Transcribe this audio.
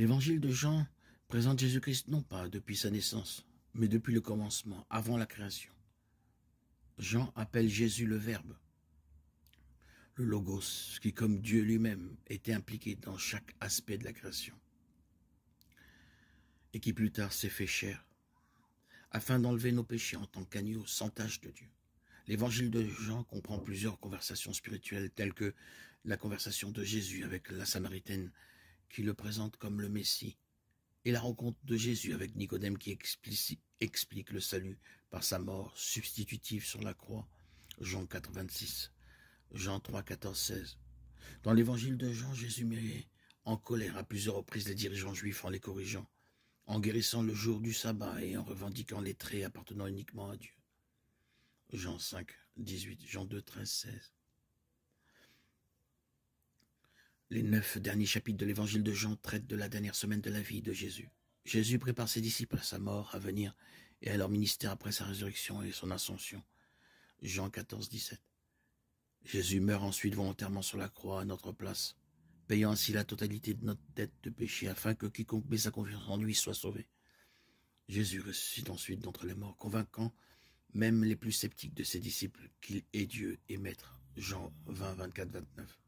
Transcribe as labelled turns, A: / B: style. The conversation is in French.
A: L'évangile de Jean présente Jésus-Christ non pas depuis sa naissance, mais depuis le commencement, avant la création. Jean appelle Jésus le Verbe, le Logos, qui comme Dieu lui-même était impliqué dans chaque aspect de la création, et qui plus tard s'est fait chair, afin d'enlever nos péchés en tant qu'agneau sans tache de Dieu. L'évangile de Jean comprend plusieurs conversations spirituelles telles que la conversation de Jésus avec la Samaritaine, qui le présente comme le Messie, et la rencontre de Jésus avec Nicodème qui explique le salut par sa mort substitutive sur la croix, Jean 4, 26, Jean 3, 14, 16. Dans l'évangile de Jean, Jésus met en colère à plusieurs reprises les dirigeants juifs en les corrigeant, en guérissant le jour du sabbat et en revendiquant les traits appartenant uniquement à Dieu. Jean 5, 18, Jean 2, 13, 16. Les neuf derniers chapitres de l'évangile de Jean traitent de la dernière semaine de la vie de Jésus. Jésus prépare ses disciples à sa mort, à venir, et à leur ministère après sa résurrection et son ascension. Jean 14, 17. Jésus meurt ensuite volontairement sur la croix à notre place, payant ainsi la totalité de notre dette de péché afin que quiconque met sa confiance en lui soit sauvé. Jésus ressuscite ensuite d'entre les morts, convaincant même les plus sceptiques de ses disciples qu'il est Dieu et Maître. Jean 20, 24, 29.